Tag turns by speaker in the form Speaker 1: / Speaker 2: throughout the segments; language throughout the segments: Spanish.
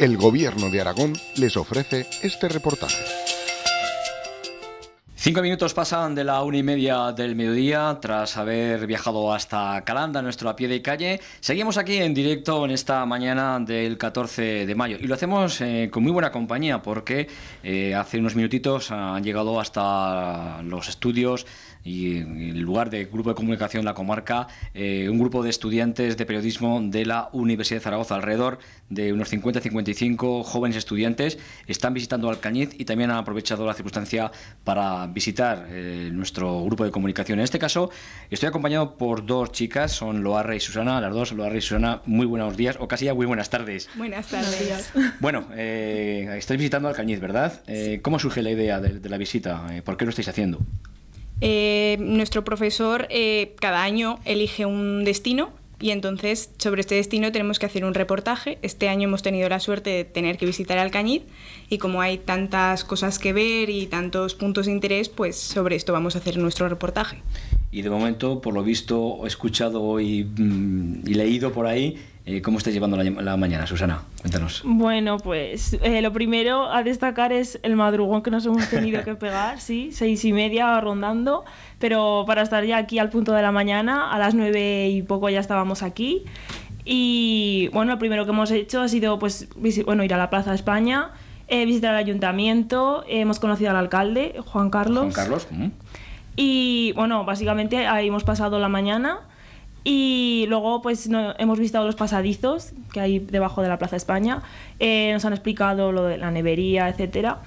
Speaker 1: El gobierno de Aragón les ofrece este reportaje. Cinco minutos pasan de la una y media del mediodía, tras haber viajado hasta Calanda, nuestro a pie de calle. Seguimos aquí en directo en esta mañana del 14 de mayo y lo hacemos eh, con muy buena compañía porque eh, hace unos minutitos han llegado hasta los estudios y en lugar de Grupo de Comunicación La Comarca, eh, un grupo de estudiantes de periodismo de la Universidad de Zaragoza, alrededor de unos 50-55 jóvenes estudiantes, están visitando Alcañiz y también han aprovechado la circunstancia para visitar eh, nuestro grupo de comunicación. En este caso, estoy acompañado por dos chicas, son Loarre y Susana, las dos, Loarre y Susana, muy buenos días, o casi ya muy buenas tardes.
Speaker 2: Buenas tardes.
Speaker 1: Bueno, eh, estáis visitando Alcañiz, ¿verdad? Eh, ¿Cómo surge la idea de la visita? ¿Por qué lo estáis haciendo?
Speaker 2: Eh, nuestro profesor eh, cada año elige un destino y entonces sobre este destino tenemos que hacer un reportaje. Este año hemos tenido la suerte de tener que visitar Alcañiz y como hay tantas cosas que ver y tantos puntos de interés, pues sobre esto vamos a hacer nuestro reportaje
Speaker 1: y de momento, por lo visto, escuchado mm, y, leído por ahí. Eh, ¿Cómo estáis llevando la, mañana, Susana?
Speaker 3: Cuéntanos. Bueno, pues eh, lo primero a destacar es el madrugón que nos hemos tenido que pegar, sí, seis y media rondando, pero para estar ya aquí al punto de la mañana, a las nueve y poco ya estábamos aquí. Y bueno, lo primero que hemos hecho ha sido pues, bueno, ir a la Plaza España, eh, visitar el ayuntamiento, hemos conocido al alcalde, Juan Carlos. Juan Carlos. ¿cómo? Mm. Y bueno, básicamente ahí hemos pasado la mañana y luego pues hemos visto los pasadizos que hay debajo de la Plaza España, eh, nos han explicado lo de la nevería, etcétera.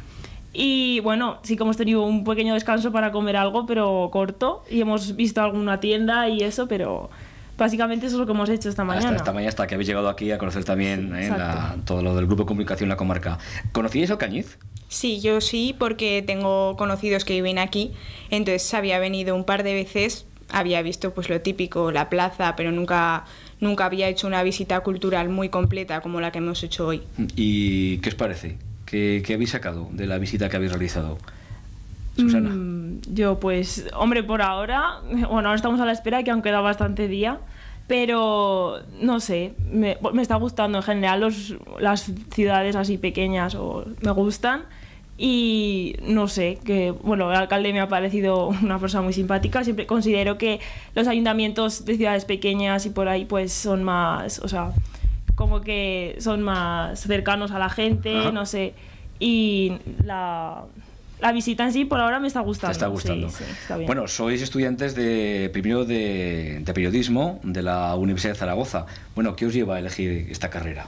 Speaker 3: Y bueno, sí que hemos tenido un pequeño descanso para comer algo, pero corto, y hemos visto alguna tienda y eso, pero básicamente eso es lo que hemos hecho esta mañana. Hasta esta
Speaker 1: mañana, hasta que habéis llegado aquí a conocer también eh, todo lo del grupo de comunicación La Comarca. ¿Conocíais cañiz?
Speaker 2: Sí, yo sí, porque tengo conocidos que viven aquí, entonces había venido un par de veces, había visto pues lo típico, la plaza, pero nunca, nunca había hecho una visita cultural muy completa como
Speaker 1: la que hemos hecho hoy. ¿Y qué os parece? ¿Qué, habéis sacado de la visita que habéis realizado?
Speaker 3: Susana. Mm, yo pues, hombre, por ahora, bueno, estamos a la espera que aún queda bastante día pero no sé, me, está gustando en general los, las ciudades así pequeñas o me gustan y no sé, que bueno, el alcalde me ha parecido una persona muy simpática, siempre considero que los ayuntamientos de ciudades pequeñas y por ahí pues son más, o sea, como que son más cercanos a la gente, no sé, y la la visita en sí por ahora me está gustando. está gustando. Bueno,
Speaker 1: sois estudiantes de primero de, periodismo de la Universidad de Zaragoza. Bueno, ¿qué os lleva a elegir esta carrera?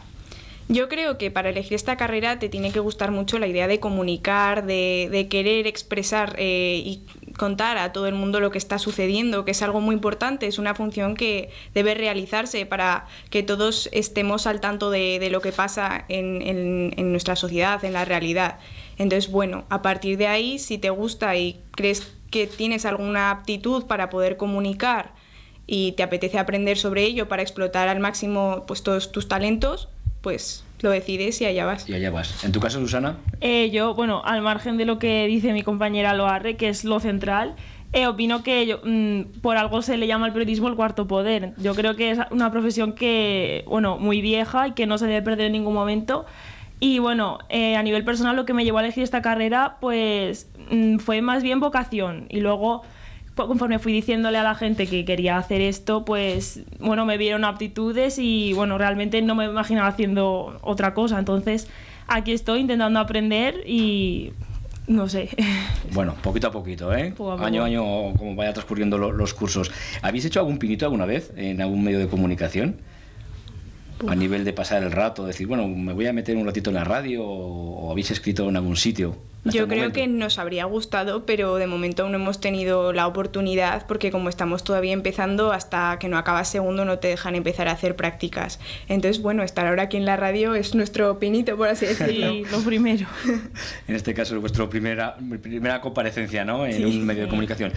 Speaker 2: Yo creo que para elegir esta carrera te tiene que gustar mucho la idea de comunicar, de, querer expresar eh, y contar a todo el mundo lo que está sucediendo, que es algo muy importante, es una función que debe realizarse para que todos estemos al tanto de, lo que pasa en, nuestra sociedad, en la realidad. Entonces, bueno, a partir de ahí, si te gusta y crees que tienes alguna aptitud para poder comunicar y te apetece aprender sobre ello para explotar al máximo pues, todos tus talentos, pues lo decides y allá vas.
Speaker 1: Y allá vas. ¿En tu caso, Susana?
Speaker 2: Eh, yo, bueno, al margen de lo que
Speaker 3: dice mi compañera Loarre, que es lo central, eh, opino que yo, mm, por algo se le llama al periodismo el cuarto poder. Yo creo que es una profesión que, bueno, muy vieja y que no se debe perder en ningún momento. Y bueno, eh, a nivel personal lo que me llevó a elegir esta carrera pues mm, fue más bien vocación y luego conforme fui diciéndole a la gente que quería hacer esto, pues bueno, me vieron aptitudes y bueno, realmente no me imaginaba haciendo otra cosa. Entonces, aquí estoy intentando aprender y no sé.
Speaker 1: Bueno, poquito a poquito, ¿eh? Año a año, como vaya transcurriendo los cursos. ¿Habéis hecho algún pinito alguna vez en algún medio de comunicación? a nivel de pasar el rato, decir, bueno, me voy a meter un ratito en la radio o, habéis escrito en algún sitio.
Speaker 2: Yo creo que nos habría gustado, pero de momento aún no hemos tenido la oportunidad porque como estamos todavía empezando, hasta que no acabas segundo no te dejan empezar a hacer prácticas. Entonces, bueno, estar ahora aquí en la radio es nuestro pinito, por así decirlo. lo primero.
Speaker 1: en este caso vuestra primera, primera comparecencia ¿no? en un medio de comunicación.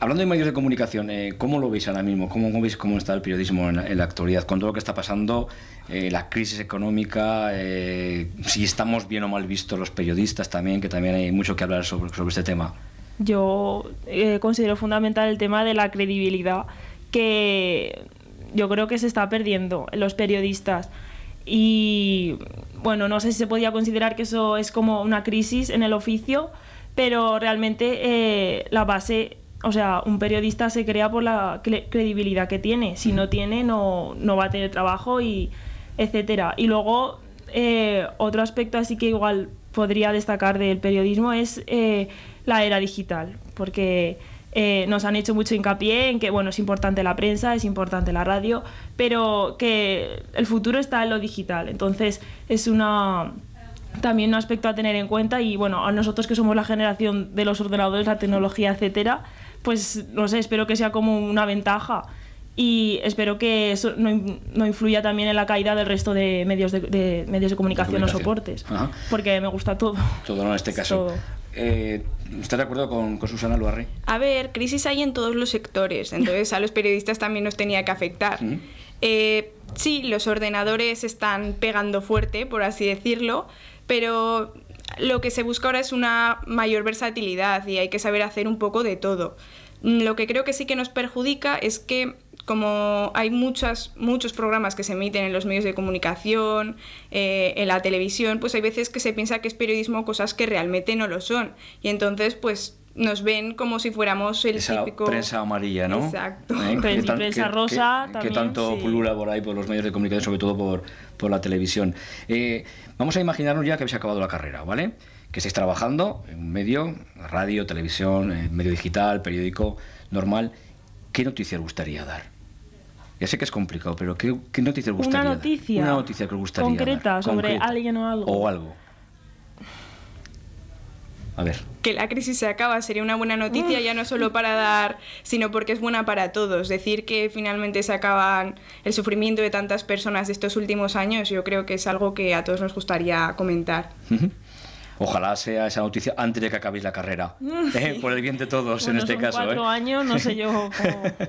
Speaker 1: Hablando de medios de comunicación, eh, ¿cómo lo veis ahora mismo? ¿Cómo, veis cómo está el periodismo en, la actualidad? Con todo lo que está pasando, eh, la crisis económica, eh, si estamos bien o mal vistos los periodistas también, que también hay mucho que hablar sobre, sobre este tema.
Speaker 3: Yo considero fundamental el tema de la credibilidad, que yo creo que se está perdiendo en los periodistas. Y bueno, no sé si se podía considerar que eso es como una crisis en el oficio, pero realmente la base o sea, un periodista se crea por la credibilidad que tiene. Si no tiene, no, no va a tener trabajo y etcétera. Y luego, eh, otro aspecto así que igual podría destacar del periodismo es eh, la era digital, porque eh, nos han hecho mucho hincapié en que, bueno, es importante la prensa, es importante la radio, pero que el futuro está en lo digital. Entonces, es una también un aspecto a tener en cuenta y bueno, a nosotros que somos la generación de los ordenadores, la tecnología, etcétera, pues no sé, espero que sea como una ventaja y espero que eso no, no influya también en la caída del resto de medios
Speaker 2: de, medios de comunicación, o soportes, porque me gusta todo.
Speaker 1: Todo, en este caso. Eh, ¿Estás de acuerdo con, con Susana Luarri?
Speaker 2: A ver, crisis hay en todos los sectores, entonces a los periodistas también nos tenía que afectar. Eh, sí, los ordenadores están pegando fuerte, por así decirlo, pero lo que se busca ahora es una mayor versatilidad y hay que saber hacer un poco de todo. Mm, lo que creo que sí que nos perjudica es que como hay muchas, muchos programas que se emiten en los medios de comunicación, eh, en la televisión, pues hay veces que se piensa que es periodismo cosas que realmente no lo son. Y entonces, pues nos ven como si fuéramos el Esa típico... prensa
Speaker 1: amarilla, ¿no? Exacto. ¿Eh? prensa rosa que, que tanto pulula por ahí, por los medios de comunicación, sobre todo por, por la televisión. Eh, vamos a imaginarnos ya que habéis acabado la carrera, ¿vale? Que estáis trabajando en un medio, radio, televisión, eh, medio digital, periódico normal. ¿Qué noticia os gustaría dar? Ya sé que es complicado, pero ¿qué, qué noticia gustaría? Una noticia. Dar? Una noticia que gustaría. Concreta, sobre alguien o algo. O algo ver.
Speaker 2: Que la crisis se acaba sería una buena noticia, ya no solo para dar, sino porque es buena para todos. Decir que finalmente se acaban el sufrimiento de tantas personas de estos últimos años, yo creo que es algo que a todos nos gustaría comentar.
Speaker 1: Ojalá sea esa noticia antes de que acabéis la carrera, por el bien de todos en este caso. ¿eh? Cuatro años,
Speaker 2: no sé yo.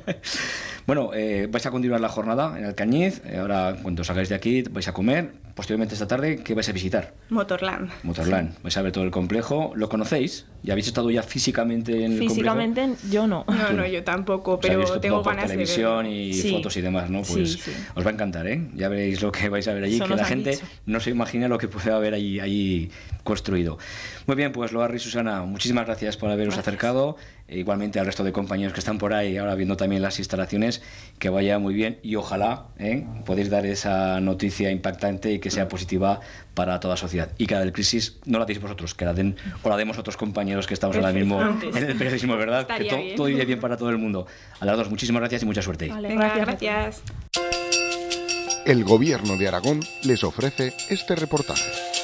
Speaker 1: bueno, eh, vais a continuar la jornada en Alcañiz. Eh, ahora, cuando salgáis de aquí, vais a comer posteriormente esta tarde, ¿qué vais a visitar?
Speaker 2: Motorland.
Speaker 1: Motorland. Vais a ver todo el complejo. ¿Lo conocéis? ¿Ya habéis estado ya físicamente en el complejo? Físicamente
Speaker 2: yo no. No, no, yo tampoco, pero tengo todo ganas por televisión
Speaker 1: y fotos y demás, ¿no? Pues os va a encantar, ¿eh? Ya veréis lo que vais a ver allí, que la gente no se imagina lo que puede haber allí, allí construido. Muy bien, pues lo y Susana, muchísimas gracias por haberos acercado. E igualmente al resto de compañeros que están por ahí ahora viendo también las instalaciones, que vaya muy bien y ojalá ¿eh? podéis dar esa noticia impactante y que sea positiva para toda la sociedad. Y que la del crisis no la deis vosotros, que la den o la demos otros compañeros que estamos ahora mismo en el periodismo, ¿verdad? que todo iría bien para todo el mundo. A las dos, muchísimas gracias y mucha suerte.
Speaker 2: gracias.
Speaker 1: El gobierno de Aragón les ofrece este reportaje.